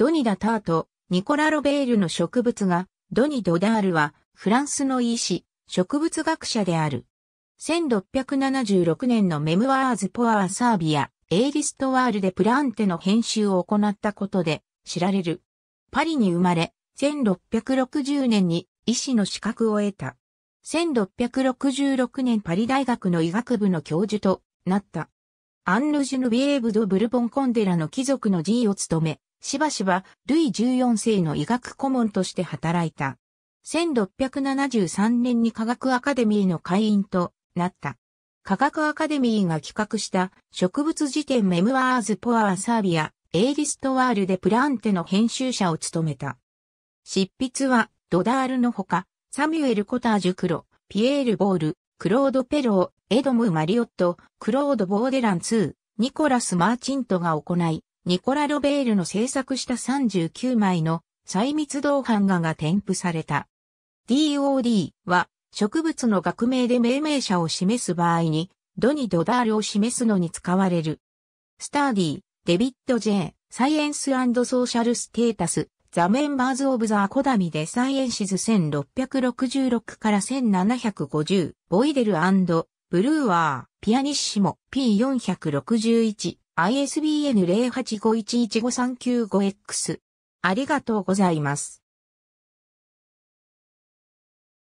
ドニ・ダターとニコラ・ロベールの植物画、ドニ・ドダールは、フランスの医師、植物学者である。1676年のメムワーズ・ポアサービア、エイリストワールでプランテの編集を行ったことで知られる。パリに生まれ、1660年に医師の資格を得た。1666年パリ大学の医学部の教授となった。アンヌ・ジュヌビエーブ・ド・ブルボン・コンデラの貴族の G を務め、しばしば、ルイ14世の医学顧問として働いた。1673年に科学アカデミーの会員となった。科学アカデミーが企画した植物辞典メムワーズ・ポア・アサービア、エイリストワールでプランテの編集者を務めた。執筆はドダールのほか、サミュエル・コタージュ・クロ、ピエール・ボール、クロード・ペロー、エドム・マリオット、クロード・ボーデラン2、ニコラス・マーチントが行い、ニコラ・ロベールの制作した39枚の細密銅版画が添付された。DOD は植物の学名で命名者を示す場合に、ドニ・ドダールを示すのに使われる。スターディデビッド・ジェーサイエンスソーシャルステータス、ザ・メンバーズ・オブ・ザ・コダミでサイエンシズ1666から1750、ボイデルブルーワー、ピアニッシモ P461、ISBN 08511539 5 x ありがとうございます。